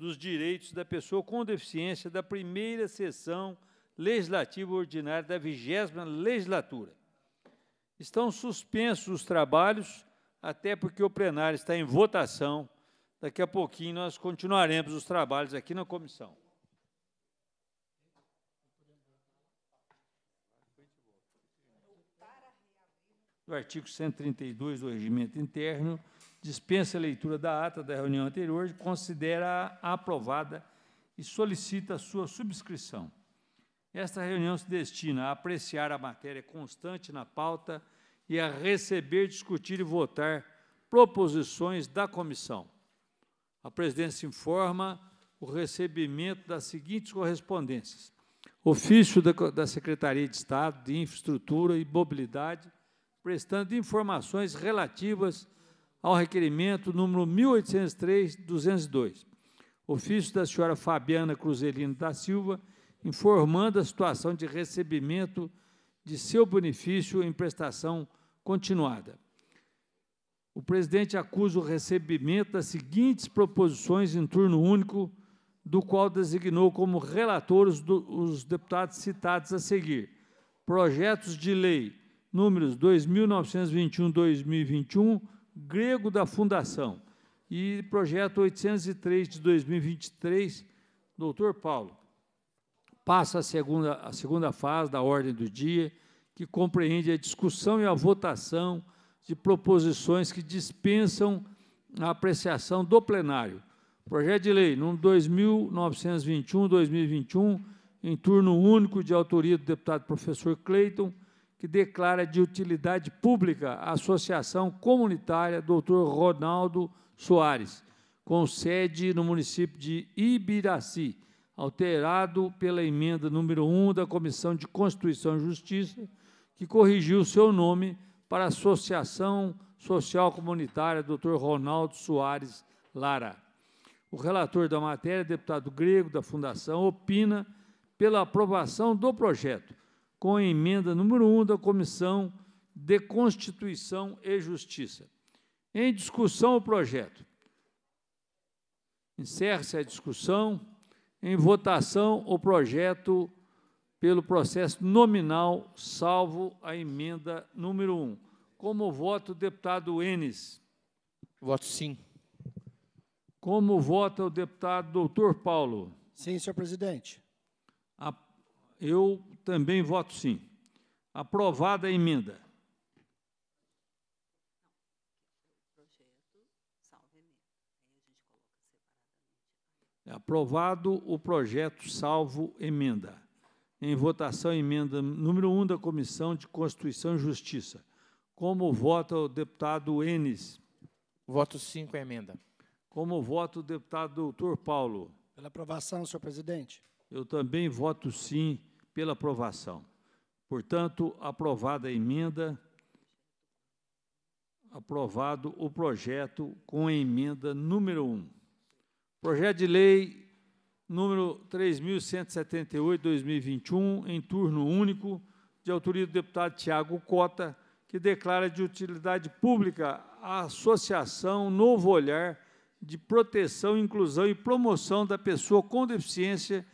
dos Direitos da Pessoa com Deficiência da primeira sessão legislativa ordinária da vigésima legislatura. Estão suspensos os trabalhos, até porque o plenário está em votação. Daqui a pouquinho nós continuaremos os trabalhos aqui na comissão. Do artigo 132 do Regimento Interno, dispensa a leitura da ata da reunião anterior, considera-a aprovada e solicita sua subscrição. Esta reunião se destina a apreciar a matéria constante na pauta e a receber, discutir e votar proposições da comissão. A presidência informa o recebimento das seguintes correspondências: ofício da, da Secretaria de Estado de Infraestrutura e Mobilidade, prestando informações relativas ao requerimento número 1803-202, ofício da senhora Fabiana Cruzelino da Silva, informando a situação de recebimento de seu benefício em prestação continuada. O presidente acusa o recebimento das seguintes proposições em turno único, do qual designou como relatores do, os deputados citados a seguir. Projetos de lei números 2921-2021, grego da fundação e projeto 803 de 2023, doutor Paulo, passa a segunda, a segunda fase da ordem do dia, que compreende a discussão e a votação de proposições que dispensam a apreciação do plenário. Projeto de lei número 2921-2021, em turno único de autoria do deputado professor Cleiton, que declara de utilidade pública a Associação Comunitária Dr. Ronaldo Soares, com sede no município de Ibiraci, alterado pela emenda número 1 da Comissão de Constituição e Justiça, que corrigiu seu nome para Associação Social Comunitária Dr. Ronaldo Soares Lara. O relator da matéria, deputado grego da Fundação, opina pela aprovação do projeto, com a emenda número 1 da Comissão de Constituição e Justiça. Em discussão o projeto. Encerra-se a discussão. Em votação o projeto pelo processo nominal, salvo a emenda número 1. Como vota o deputado Enes? Voto sim. Como vota o deputado doutor Paulo? Sim, senhor presidente eu também voto sim. Aprovada a emenda. É aprovado o projeto salvo emenda. Em votação, emenda número 1 um da Comissão de Constituição e Justiça. Como vota o deputado Enes? Voto 5, emenda. Como vota o deputado doutor Paulo? Pela aprovação, senhor presidente. Eu também voto sim pela aprovação. Portanto, aprovada a emenda, aprovado o projeto com a emenda número 1. Projeto de lei número 3.178-2021, em turno único, de autoria do deputado Tiago Cota, que declara de utilidade pública a Associação Novo Olhar de Proteção, Inclusão e Promoção da Pessoa com Deficiência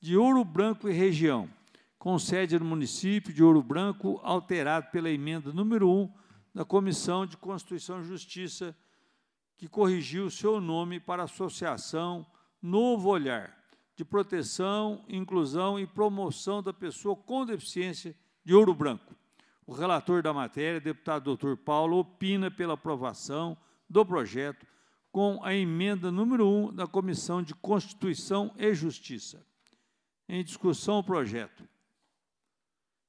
de Ouro Branco e Região com sede no município de Ouro Branco, alterado pela emenda número 1 da Comissão de Constituição e Justiça, que corrigiu seu nome para Associação Novo Olhar de Proteção, Inclusão e Promoção da Pessoa com Deficiência de Ouro Branco. O relator da matéria, deputado Dr. Paulo, opina pela aprovação do projeto com a emenda número 1 da Comissão de Constituição e Justiça. Em discussão o projeto.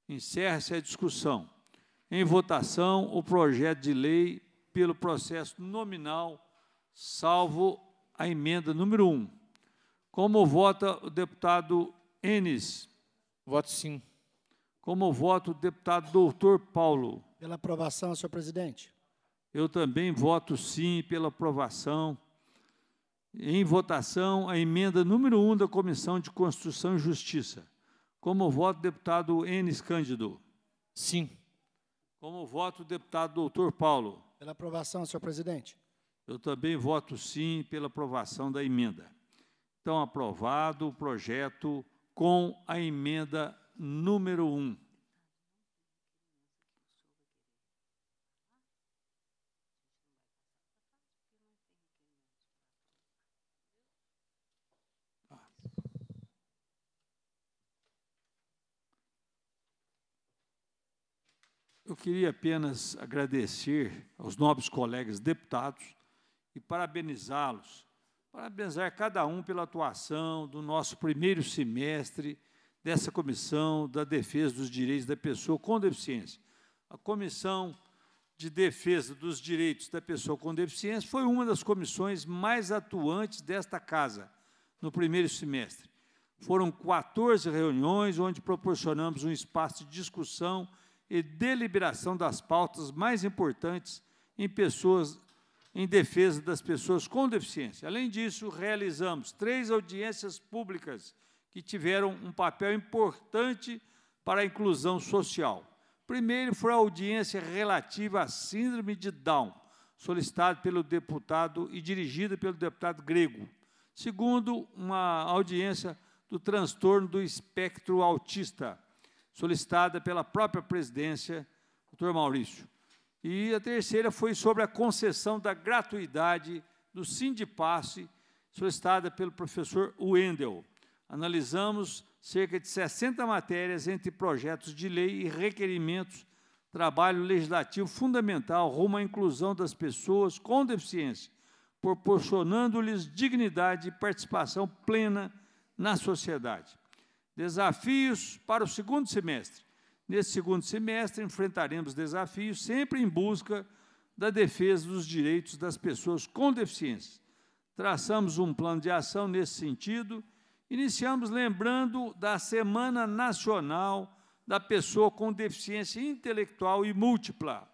Encerra-se a discussão. Em votação, o projeto de lei pelo processo nominal, salvo a emenda número 1. Como vota o deputado Enes? Voto sim. Como vota o deputado doutor Paulo? Pela aprovação, senhor presidente. Eu também voto sim pela aprovação. Em votação, a emenda número 1 da Comissão de Constituição e Justiça. Como voto, deputado Enes Cândido. Sim. Como voto, deputado doutor Paulo. Pela aprovação, senhor presidente. Eu também voto sim pela aprovação da emenda. Então, aprovado o projeto com a emenda número 1. Eu queria apenas agradecer aos nobres colegas deputados e parabenizá-los, parabenizar cada um pela atuação do nosso primeiro semestre dessa Comissão da Defesa dos Direitos da Pessoa com Deficiência. A Comissão de Defesa dos Direitos da Pessoa com Deficiência foi uma das comissões mais atuantes desta Casa no primeiro semestre. Foram 14 reuniões onde proporcionamos um espaço de discussão e deliberação das pautas mais importantes em pessoas em defesa das pessoas com deficiência. Além disso, realizamos três audiências públicas que tiveram um papel importante para a inclusão social. Primeiro foi a audiência relativa à síndrome de Down, solicitada pelo deputado e dirigida pelo deputado grego. Segundo, uma audiência do transtorno do espectro autista, solicitada pela própria presidência, doutor Maurício. E a terceira foi sobre a concessão da gratuidade do Sindipasse, solicitada pelo professor Wendel. Analisamos cerca de 60 matérias entre projetos de lei e requerimentos, trabalho legislativo fundamental rumo à inclusão das pessoas com deficiência, proporcionando-lhes dignidade e participação plena na sociedade. Desafios para o segundo semestre. Nesse segundo semestre, enfrentaremos desafios sempre em busca da defesa dos direitos das pessoas com deficiência. Traçamos um plano de ação nesse sentido. Iniciamos lembrando da Semana Nacional da Pessoa com Deficiência Intelectual e Múltipla.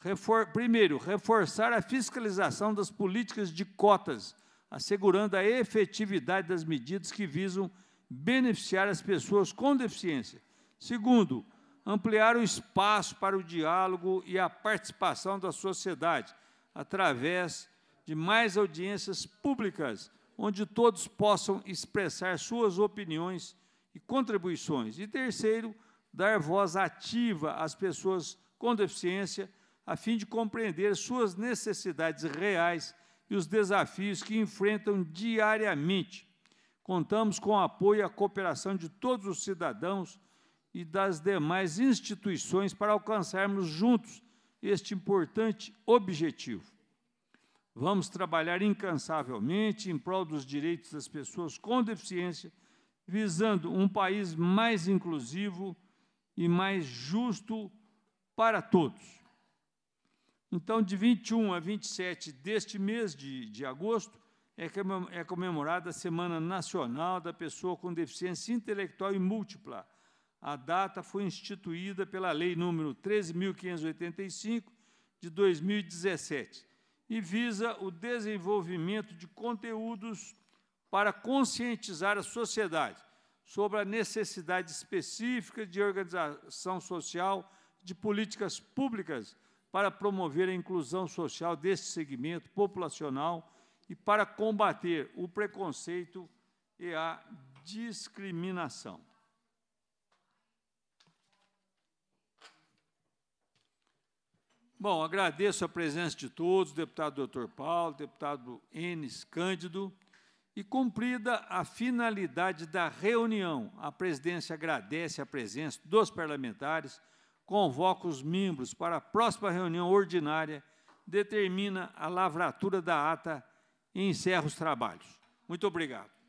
Refor primeiro, reforçar a fiscalização das políticas de cotas, assegurando a efetividade das medidas que visam beneficiar as pessoas com deficiência. Segundo, ampliar o espaço para o diálogo e a participação da sociedade, através de mais audiências públicas, onde todos possam expressar suas opiniões e contribuições. E terceiro, dar voz ativa às pessoas com deficiência, a fim de compreender suas necessidades reais e os desafios que enfrentam diariamente, Contamos com o apoio e a cooperação de todos os cidadãos e das demais instituições para alcançarmos juntos este importante objetivo. Vamos trabalhar incansavelmente em prol dos direitos das pessoas com deficiência, visando um país mais inclusivo e mais justo para todos. Então, de 21 a 27 deste mês de, de agosto, é, é comemorada a Semana Nacional da Pessoa com Deficiência Intelectual e Múltipla. A data foi instituída pela Lei Número 13.585, de 2017, e visa o desenvolvimento de conteúdos para conscientizar a sociedade sobre a necessidade específica de organização social de políticas públicas para promover a inclusão social deste segmento populacional e para combater o preconceito e a discriminação. Bom, agradeço a presença de todos, deputado Dr. Paulo, deputado Enes Cândido, e cumprida a finalidade da reunião, a presidência agradece a presença dos parlamentares, convoca os membros para a próxima reunião ordinária, determina a lavratura da ata e encerro os trabalhos. Muito obrigado.